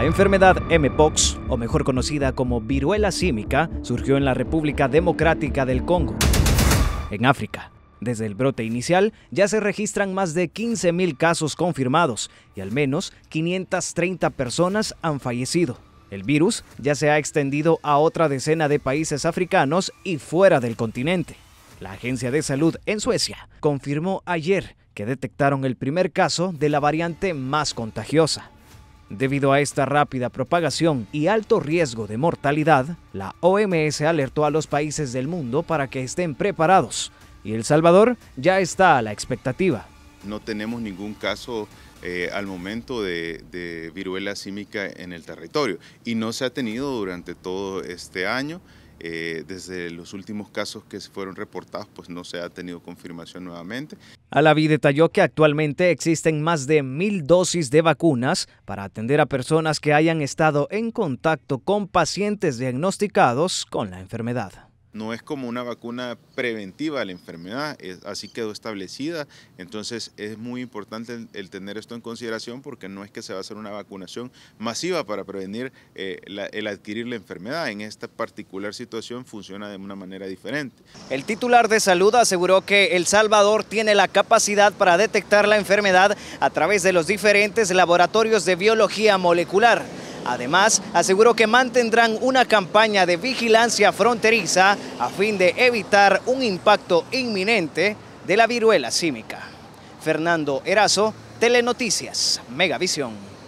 La enfermedad Mpox, o mejor conocida como viruela símica, surgió en la República Democrática del Congo, en África. Desde el brote inicial ya se registran más de 15.000 casos confirmados y al menos 530 personas han fallecido. El virus ya se ha extendido a otra decena de países africanos y fuera del continente. La Agencia de Salud en Suecia confirmó ayer que detectaron el primer caso de la variante más contagiosa. Debido a esta rápida propagación y alto riesgo de mortalidad, la OMS alertó a los países del mundo para que estén preparados y El Salvador ya está a la expectativa. No tenemos ningún caso eh, al momento de, de viruela símica en el territorio y no se ha tenido durante todo este año. Eh, desde los últimos casos que fueron reportados, pues no se ha tenido confirmación nuevamente. Alavi detalló que actualmente existen más de mil dosis de vacunas para atender a personas que hayan estado en contacto con pacientes diagnosticados con la enfermedad no es como una vacuna preventiva a la enfermedad, así quedó establecida. Entonces es muy importante el, tener esto en consideración porque no es que se va a hacer una vacunación masiva para prevenir eh, el adquirir la enfermedad. En esta particular situación funciona de una manera diferente. El titular de salud aseguró que El Salvador tiene la capacidad para detectar la enfermedad a través de los diferentes laboratorios de biología molecular. Además, aseguró que mantendrán una campaña de vigilancia fronteriza a fin de evitar un impacto inminente de la viruela símica. Fernando Erazo, Telenoticias, Megavisión.